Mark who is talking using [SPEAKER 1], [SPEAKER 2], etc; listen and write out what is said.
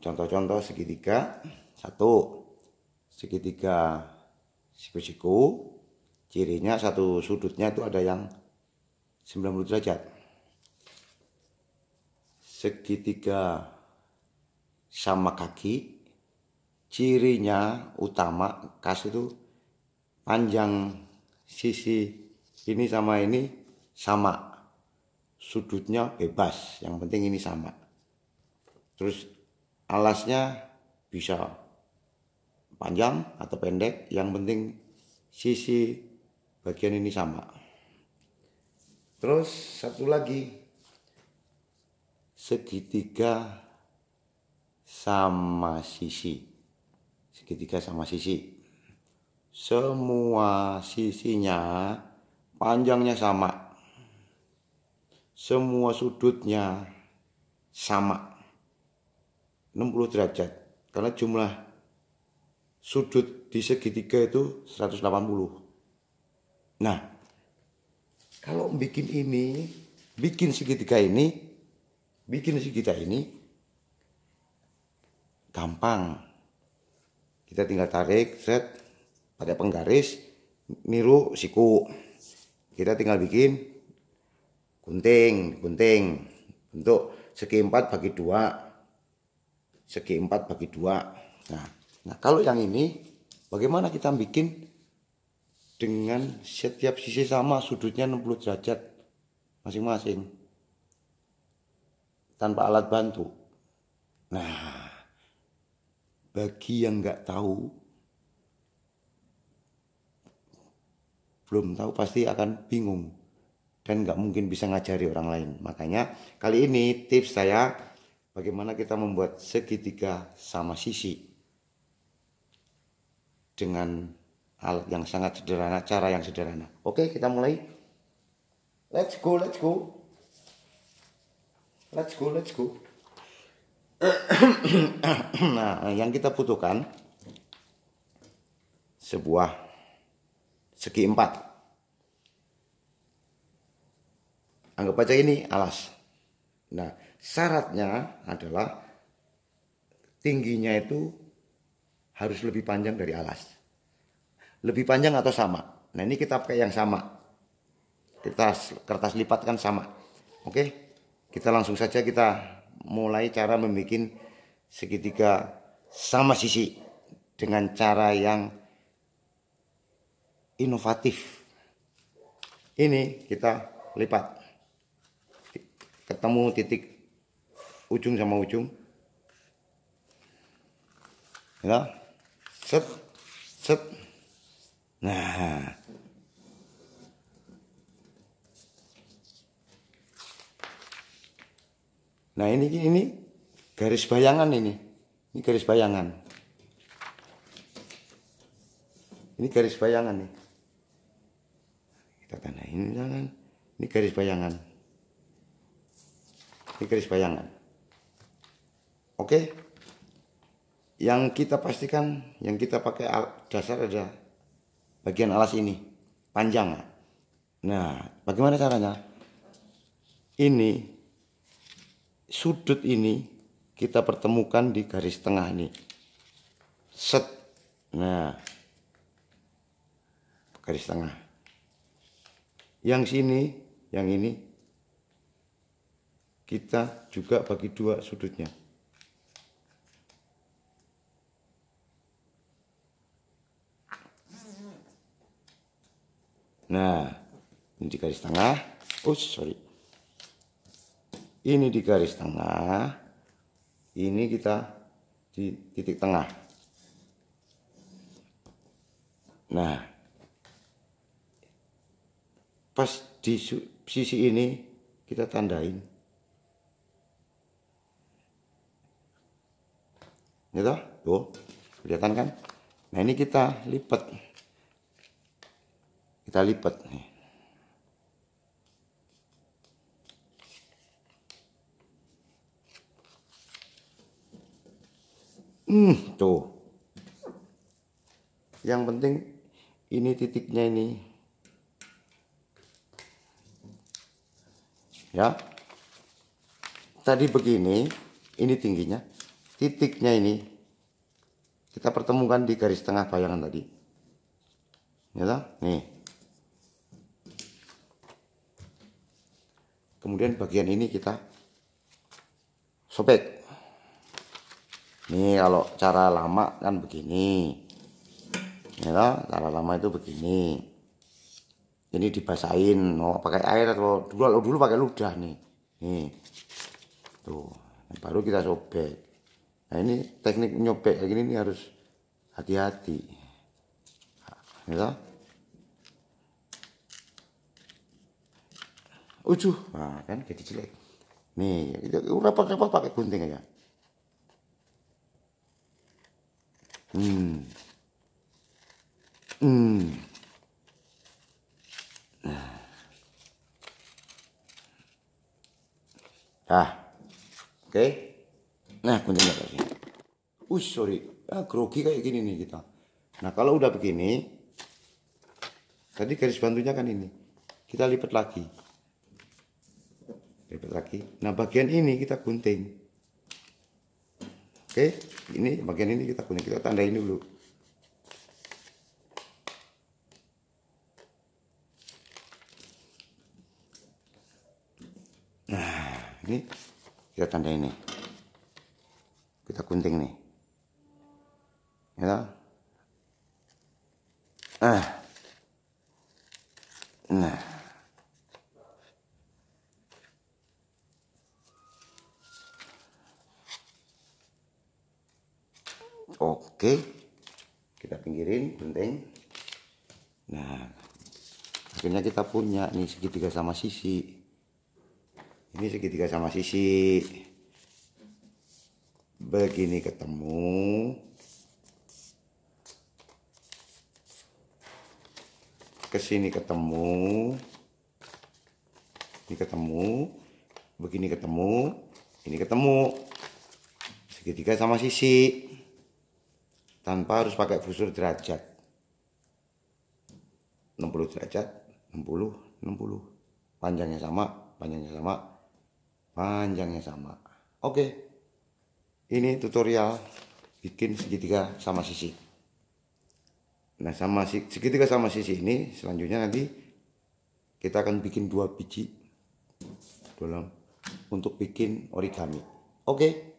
[SPEAKER 1] Contoh-contoh segitiga. Satu, segitiga siku-siku. Cirinya satu sudutnya itu ada yang 90 derajat. Segitiga sama kaki. Cirinya utama kas itu panjang sisi ini sama ini sama sudutnya bebas yang penting ini sama terus alasnya bisa panjang atau pendek yang penting sisi bagian ini sama terus satu lagi segitiga sama sisi segitiga sama sisi semua sisinya panjangnya sama semua sudutnya sama 60 derajat karena jumlah sudut di segitiga itu 180. Nah, kalau bikin ini, bikin segitiga ini, bikin segitiga ini gampang. Kita tinggal tarik set pada penggaris niru siku. Kita tinggal bikin gunting, gunting untuk segi empat bagi dua segi 4 bagi 2 nah, nah kalau yang ini bagaimana kita bikin dengan setiap sisi sama sudutnya 60 derajat masing-masing tanpa alat bantu nah bagi yang nggak tahu belum tahu pasti akan bingung dan nggak mungkin bisa ngajari orang lain. Makanya kali ini tips saya bagaimana kita membuat segitiga sama sisi dengan alat yang sangat sederhana, cara yang sederhana. Oke, kita mulai. Let's go, let's go. Let's go, let's go. nah, yang kita butuhkan sebuah segi empat. Anggap aja ini alas. Nah, syaratnya adalah tingginya itu harus lebih panjang dari alas. Lebih panjang atau sama. Nah, ini kita pakai yang sama. Kertas kertas lipat kan sama. Oke. Kita langsung saja kita mulai cara membuat segitiga sama sisi dengan cara yang inovatif. Ini kita lipat ketemu titik ujung sama ujung ya set set nah nah ini ini garis bayangan ini ini garis bayangan ini garis bayangan nih kita tandain ini garis bayangan di keris bayangan. Oke. Yang kita pastikan, yang kita pakai dasar ada bagian alas ini. Panjang. Nah, bagaimana caranya? Ini, sudut ini kita pertemukan di garis tengah ini. Set. Nah, garis tengah. Yang sini, yang ini kita juga bagi dua sudutnya. Nah, ini di garis tengah. Oh, sorry. Ini di garis tengah. Ini kita di titik tengah. Nah, pas di sisi ini kita tandain gitu tuh kelihatan kan nah ini kita lipat kita lipat nih hmm tuh yang penting ini titiknya ini ya tadi begini ini tingginya titiknya ini kita pertemukan di garis tengah bayangan tadi. Ya, nih. Kemudian bagian ini kita sobek. Nih kalau cara lama kan begini. Ya, cara lama itu begini. Ini dibasahin, mau pakai air atau dulu dulu pakai ludah nih. Nih. Tuh, baru kita sobek. Nah ini teknik nyobek kayak gini ini harus hati-hati. Gitu. Ucuh, nah kan jadi jelek. Nih, rapat-rapat pakai gunting aja. Hmm. Hmm. Nah. Oke. Okay. Nah, kuncinya kayak gini. Uh, sorry. Ah, grogi kayak gini nih kita. Nah, kalau udah begini, tadi garis bantunya kan ini. Kita lipat lagi. Lipat lagi. Nah, bagian ini kita gunting. Oke, ini bagian ini kita gunting. Kita tandain dulu. Nah, ini kita tanda ini kita gunting nih ya ah. nah oke kita pinggirin gunting nah akhirnya kita punya nih segitiga sama sisi ini segitiga sama sisi begini ketemu kesini ketemu ini ketemu begini ketemu ini ketemu segitiga sama sisi tanpa harus pakai busur derajat 60 derajat 60 60 panjangnya sama panjangnya sama panjangnya sama oke okay ini tutorial bikin segitiga sama sisi nah sama segitiga sama sisi ini selanjutnya nanti kita akan bikin dua biji dalam untuk bikin origami oke okay.